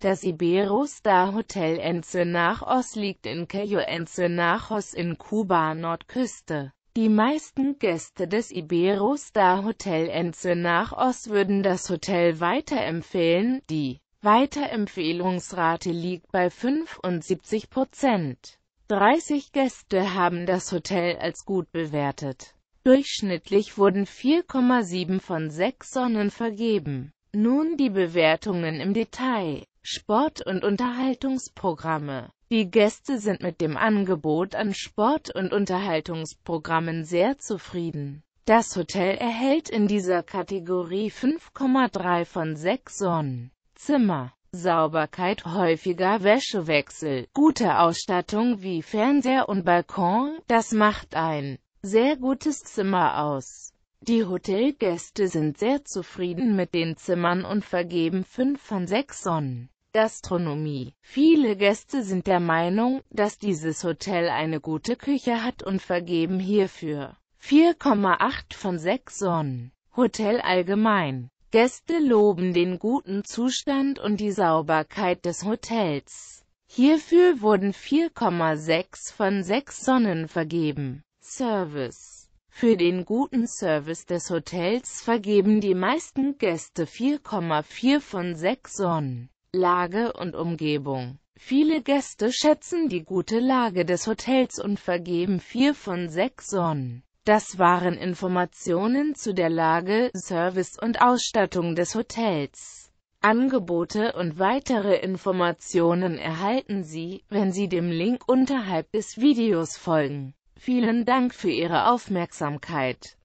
Das ibero star Hotel Ensenachos liegt in Cayo Ensenachos in Kuba Nordküste. Die meisten Gäste des ibero star Hotel Ensenachos würden das Hotel weiterempfehlen, die Weiterempfehlungsrate liegt bei 75 Prozent. 30 Gäste haben das Hotel als gut bewertet. Durchschnittlich wurden 4,7 von 6 Sonnen vergeben. Nun die Bewertungen im Detail. Sport- und Unterhaltungsprogramme. Die Gäste sind mit dem Angebot an Sport- und Unterhaltungsprogrammen sehr zufrieden. Das Hotel erhält in dieser Kategorie 5,3 von 6 Sonnen. Zimmer, Sauberkeit, häufiger Wäschewechsel, gute Ausstattung wie Fernseher und Balkon, das macht ein sehr gutes Zimmer aus. Die Hotelgäste sind sehr zufrieden mit den Zimmern und vergeben 5 von 6 Sonnen. Gastronomie. Viele Gäste sind der Meinung, dass dieses Hotel eine gute Küche hat und vergeben hierfür 4,8 von 6 Sonnen. Hotel allgemein. Gäste loben den guten Zustand und die Sauberkeit des Hotels. Hierfür wurden 4,6 von 6 Sonnen vergeben. Service Für den guten Service des Hotels vergeben die meisten Gäste 4,4 von 6 Sonnen. Lage und Umgebung. Viele Gäste schätzen die gute Lage des Hotels und vergeben 4 von 6 Sonnen. Das waren Informationen zu der Lage, Service und Ausstattung des Hotels. Angebote und weitere Informationen erhalten Sie, wenn Sie dem Link unterhalb des Videos folgen. Vielen Dank für Ihre Aufmerksamkeit.